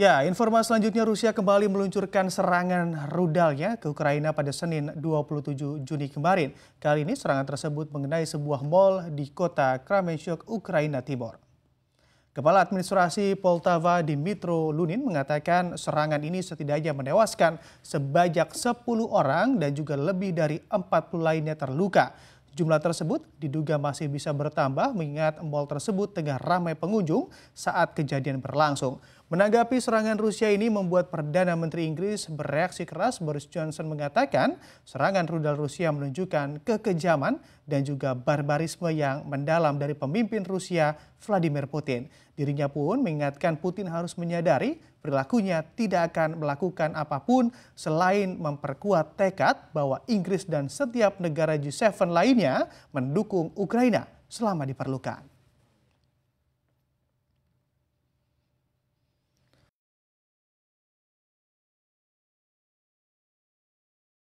Ya, informasi selanjutnya Rusia kembali meluncurkan serangan rudalnya ke Ukraina pada Senin 27 Juni kemarin. Kali ini serangan tersebut mengenai sebuah mall di kota Kramenchuk, Ukraina Timur. Kepala Administrasi Poltava Dimitro Lunin mengatakan serangan ini setidaknya menewaskan sebanyak 10 orang dan juga lebih dari 40 lainnya terluka. Jumlah tersebut diduga masih bisa bertambah mengingat mall tersebut tengah ramai pengunjung saat kejadian berlangsung. Menanggapi serangan Rusia ini membuat Perdana Menteri Inggris bereaksi keras Boris Johnson mengatakan serangan rudal Rusia menunjukkan kekejaman dan juga barbarisme yang mendalam dari pemimpin Rusia Vladimir Putin. Dirinya pun mengingatkan Putin harus menyadari perilakunya tidak akan melakukan apapun selain memperkuat tekad bahwa Inggris dan setiap negara G7 lainnya mendukung Ukraina selama diperlukan.